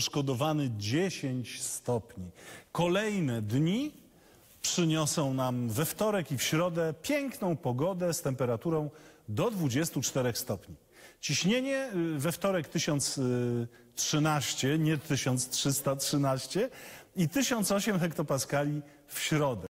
poszkodowany 10 stopni. Kolejne dni przyniosą nam we wtorek i w środę piękną pogodę z temperaturą do 24 stopni. Ciśnienie y, we wtorek 1013, nie 1313 i 1008 hektopaskali w środę.